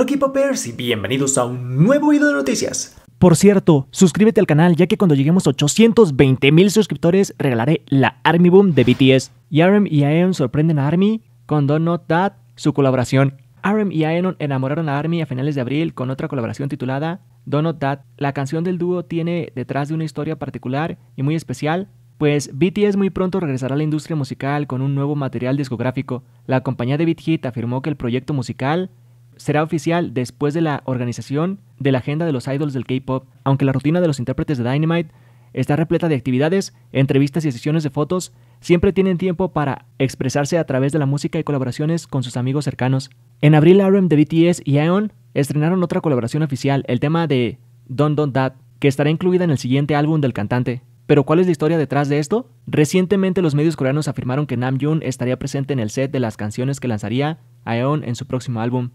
Hola k y bienvenidos a un nuevo video de noticias. Por cierto, suscríbete al canal ya que cuando lleguemos a 820 mil suscriptores regalaré la Army Boom de BTS. Y RM y Aeon sorprenden a ARMY con Don't Not That, su colaboración. RM y Aaron enamoraron a ARMY a finales de abril con otra colaboración titulada Don't Not That. La canción del dúo tiene detrás de una historia particular y muy especial, pues BTS muy pronto regresará a la industria musical con un nuevo material discográfico. La compañía de Big Hit afirmó que el proyecto musical será oficial después de la organización de la agenda de los idols del K-pop, aunque la rutina de los intérpretes de Dynamite está repleta de actividades, entrevistas y sesiones de fotos, siempre tienen tiempo para expresarse a través de la música y colaboraciones con sus amigos cercanos. En abril, RM de BTS y Aeon estrenaron otra colaboración oficial, el tema de Don't Don't That, que estará incluida en el siguiente álbum del cantante. Pero ¿cuál es la historia detrás de esto? Recientemente los medios coreanos afirmaron que Namjoon estaría presente en el set de las canciones que lanzaría Aeon en su próximo álbum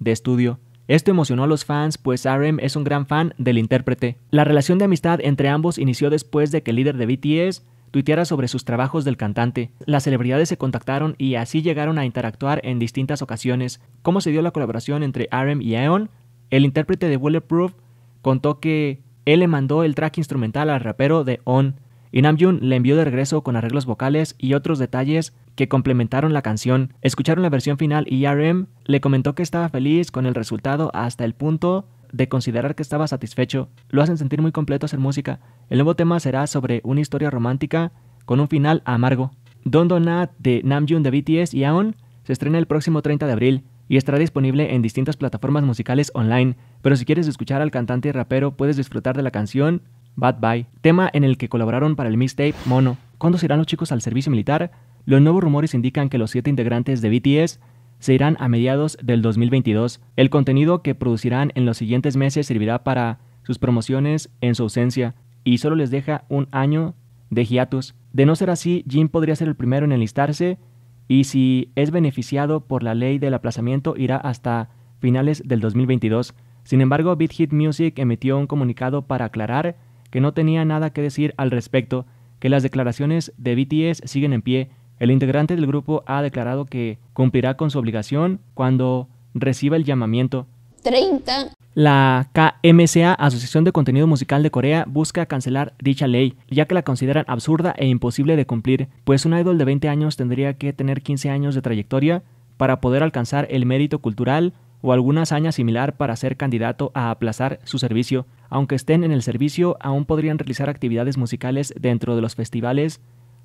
de estudio. Esto emocionó a los fans, pues RM es un gran fan del intérprete. La relación de amistad entre ambos inició después de que el líder de BTS tuiteara sobre sus trabajos del cantante. Las celebridades se contactaron y así llegaron a interactuar en distintas ocasiones. ¿Cómo se dio la colaboración entre RM y Aeon? El intérprete de Bulletproof contó que él le mandó el track instrumental al rapero de On, y Namjoon le envió de regreso con arreglos vocales y otros detalles que complementaron la canción. Escucharon la versión final y RM le comentó que estaba feliz con el resultado hasta el punto de considerar que estaba satisfecho. Lo hacen sentir muy completo hacer música. El nuevo tema será sobre una historia romántica con un final amargo. Don Donat de Namjoon de BTS y Aon se estrena el próximo 30 de abril y estará disponible en distintas plataformas musicales online. Pero si quieres escuchar al cantante y rapero, puedes disfrutar de la canción Bad Bye, tema en el que colaboraron para el mixtape Mono. ¿Cuándo se irán los chicos al servicio militar? Los nuevos rumores indican que los siete integrantes de BTS se irán a mediados del 2022. El contenido que producirán en los siguientes meses servirá para sus promociones en su ausencia y solo les deja un año de hiatus. De no ser así, Jim podría ser el primero en enlistarse y si es beneficiado por la ley del aplazamiento irá hasta finales del 2022. Sin embargo, Beat Hit Music emitió un comunicado para aclarar que no tenía nada que decir al respecto, que las declaraciones de BTS siguen en pie. El integrante del grupo ha declarado que cumplirá con su obligación cuando reciba el llamamiento. 30. La KMCA, Asociación de Contenido Musical de Corea, busca cancelar dicha ley, ya que la consideran absurda e imposible de cumplir, pues un idol de 20 años tendría que tener 15 años de trayectoria para poder alcanzar el mérito cultural o alguna hazaña similar para ser candidato a aplazar su servicio. Aunque estén en el servicio, aún podrían realizar actividades musicales dentro de los festivales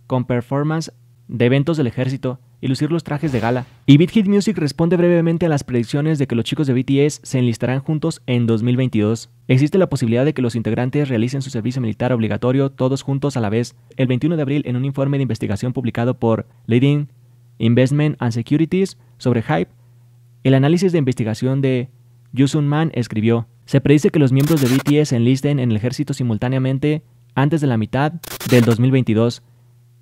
con performance de eventos del ejército y lucir los trajes de gala. Y Beat Hit Music responde brevemente a las predicciones de que los chicos de BTS se enlistarán juntos en 2022. Existe la posibilidad de que los integrantes realicen su servicio militar obligatorio todos juntos a la vez. El 21 de abril, en un informe de investigación publicado por Leading Investment and Securities sobre Hype, el análisis de investigación de Yusunman Man escribió, se predice que los miembros de BTS se enlisten en el ejército simultáneamente antes de la mitad del 2022,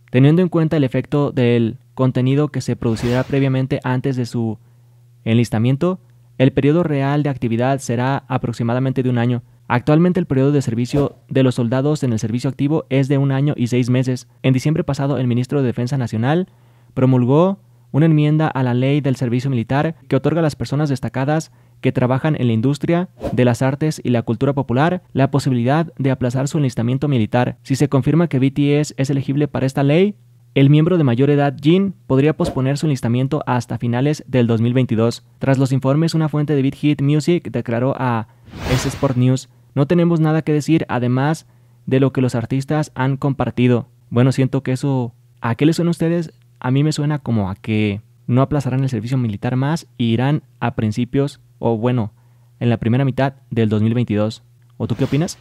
teniendo en cuenta el efecto del contenido que se producirá previamente antes de su enlistamiento, el periodo real de actividad será aproximadamente de un año. Actualmente el periodo de servicio de los soldados en el servicio activo es de un año y seis meses. En diciembre pasado el ministro de Defensa Nacional promulgó una enmienda a la ley del servicio militar que otorga a las personas destacadas que trabajan en la industria de las artes y la cultura popular la posibilidad de aplazar su enlistamiento militar. Si se confirma que BTS es elegible para esta ley, el miembro de mayor edad Jin podría posponer su enlistamiento hasta finales del 2022. Tras los informes, una fuente de Beat Hit Music declaró a S Sport News, no tenemos nada que decir además de lo que los artistas han compartido. Bueno, siento que eso... ¿A qué le suena ustedes a mí me suena como a que no aplazarán el servicio militar más y irán a principios, o bueno, en la primera mitad del 2022. ¿O tú qué opinas?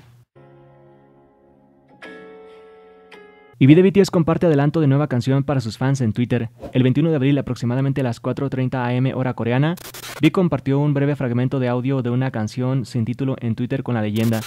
Y de BTS comparte adelanto de nueva canción para sus fans en Twitter. El 21 de abril, aproximadamente a las 4.30 am hora coreana, Vi compartió un breve fragmento de audio de una canción sin título en Twitter con la leyenda.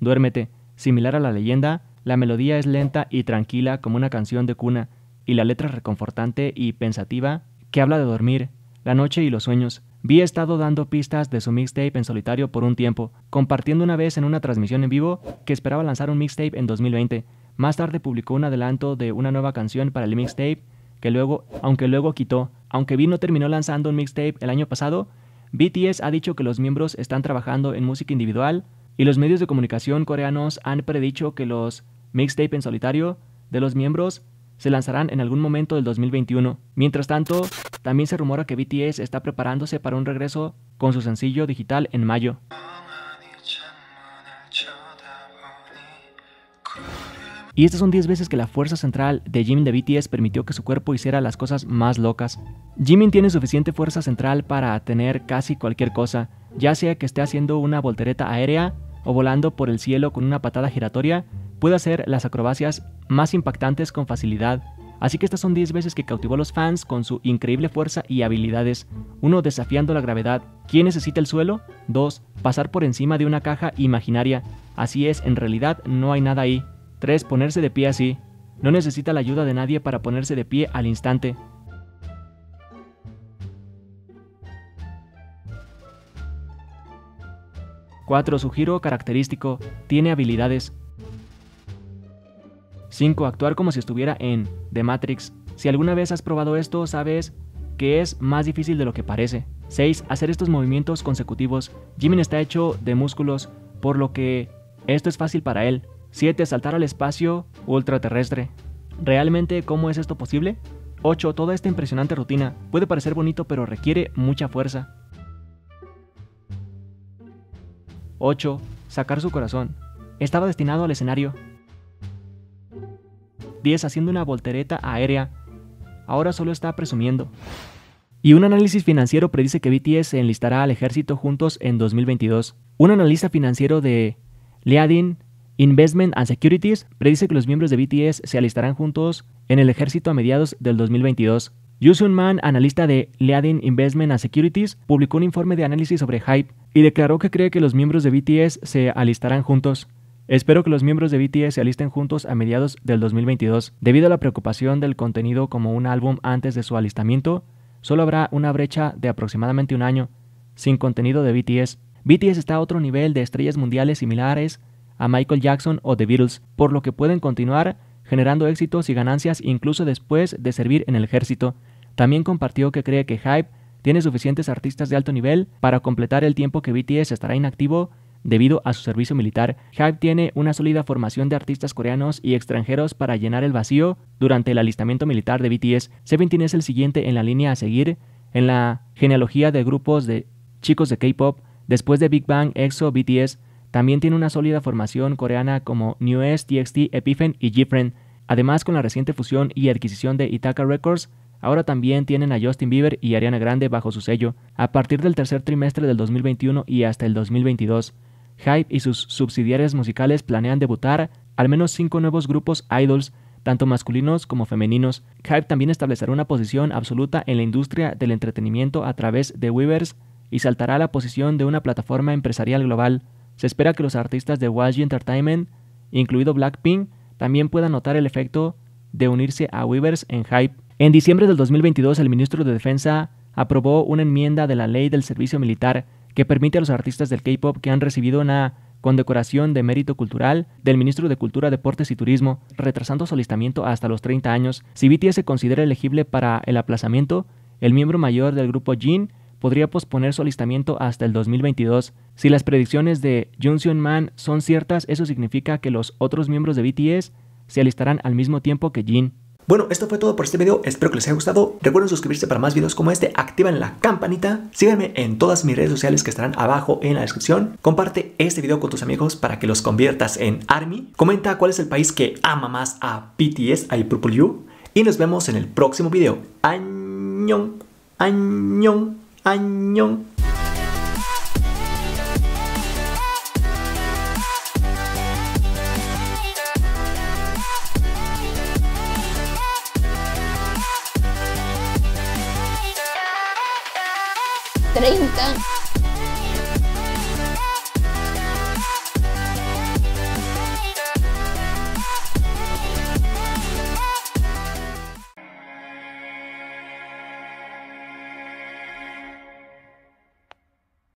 Duérmete. Similar a la leyenda, la melodía es lenta y tranquila como una canción de cuna, y la letra reconfortante y pensativa que habla de dormir, la noche y los sueños. Vi estado dando pistas de su mixtape en solitario por un tiempo, compartiendo una vez en una transmisión en vivo que esperaba lanzar un mixtape en 2020. Más tarde publicó un adelanto de una nueva canción para el mixtape que luego, aunque luego quitó. Aunque B no terminó lanzando un mixtape el año pasado, BTS ha dicho que los miembros están trabajando en música individual y los medios de comunicación coreanos han predicho que los mixtape en solitario de los miembros se lanzarán en algún momento del 2021. Mientras tanto, también se rumora que BTS está preparándose para un regreso con su sencillo digital en mayo. Y estas son 10 veces que la fuerza central de Jimin de BTS permitió que su cuerpo hiciera las cosas más locas. Jimin tiene suficiente fuerza central para tener casi cualquier cosa, ya sea que esté haciendo una voltereta aérea o volando por el cielo con una patada giratoria puede hacer las acrobacias más impactantes con facilidad. Así que estas son 10 veces que cautivó a los fans con su increíble fuerza y habilidades. 1. Desafiando la gravedad. ¿Quién necesita el suelo? 2. Pasar por encima de una caja imaginaria. Así es, en realidad no hay nada ahí. 3. Ponerse de pie así. No necesita la ayuda de nadie para ponerse de pie al instante. 4. Su giro característico tiene habilidades. 5. Actuar como si estuviera en The Matrix. Si alguna vez has probado esto, sabes que es más difícil de lo que parece. 6. Hacer estos movimientos consecutivos. Jimin está hecho de músculos, por lo que esto es fácil para él. 7. Saltar al espacio ultraterrestre. ¿Realmente cómo es esto posible? 8. Toda esta impresionante rutina puede parecer bonito pero requiere mucha fuerza. 8. Sacar su corazón. Estaba destinado al escenario, 10 haciendo una voltereta aérea. Ahora solo está presumiendo. Y un análisis financiero predice que BTS se enlistará al ejército juntos en 2022. Un analista financiero de Leading Investment and Securities predice que los miembros de BTS se alistarán juntos en el ejército a mediados del 2022. Yusun Man, analista de Leading Investment and Securities, publicó un informe de análisis sobre hype y declaró que cree que los miembros de BTS se alistarán juntos. Espero que los miembros de BTS se alisten juntos a mediados del 2022. Debido a la preocupación del contenido como un álbum antes de su alistamiento, solo habrá una brecha de aproximadamente un año sin contenido de BTS. BTS está a otro nivel de estrellas mundiales similares a Michael Jackson o The Beatles, por lo que pueden continuar generando éxitos y ganancias incluso después de servir en el ejército. También compartió que cree que Hype tiene suficientes artistas de alto nivel para completar el tiempo que BTS estará inactivo Debido a su servicio militar, Hype tiene una sólida formación de artistas coreanos y extranjeros para llenar el vacío. Durante el alistamiento militar de BTS, Seventeen es el siguiente en la línea a seguir en la genealogía de grupos de chicos de K-pop. Después de Big Bang, EXO, BTS, también tiene una sólida formación coreana como S, TXT, Epiphen y Gfriend. Además, con la reciente fusión y adquisición de Ithaca Records, ahora también tienen a Justin Bieber y Ariana Grande bajo su sello, a partir del tercer trimestre del 2021 y hasta el 2022. Hype y sus subsidiarias musicales planean debutar al menos cinco nuevos grupos idols, tanto masculinos como femeninos. Hype también establecerá una posición absoluta en la industria del entretenimiento a través de Weavers y saltará a la posición de una plataforma empresarial global. Se espera que los artistas de YG Entertainment, incluido Blackpink, también puedan notar el efecto de unirse a Weavers en Hype. En diciembre del 2022, el ministro de Defensa aprobó una enmienda de la ley del servicio militar que permite a los artistas del K-Pop que han recibido una condecoración de mérito cultural del ministro de Cultura, Deportes y Turismo, retrasando su alistamiento hasta los 30 años. Si BTS se considera elegible para el aplazamiento, el miembro mayor del grupo Jin podría posponer su alistamiento hasta el 2022. Si las predicciones de Jung Man son ciertas, eso significa que los otros miembros de BTS se alistarán al mismo tiempo que Jin. Bueno, esto fue todo por este video, espero que les haya gustado. Recuerden suscribirse para más videos como este, activan la campanita, síganme en todas mis redes sociales que estarán abajo en la descripción. Comparte este video con tus amigos para que los conviertas en ARMY. Comenta cuál es el país que ama más a BTS, a Purple You. Y nos vemos en el próximo video. Añón, añón, añón. 30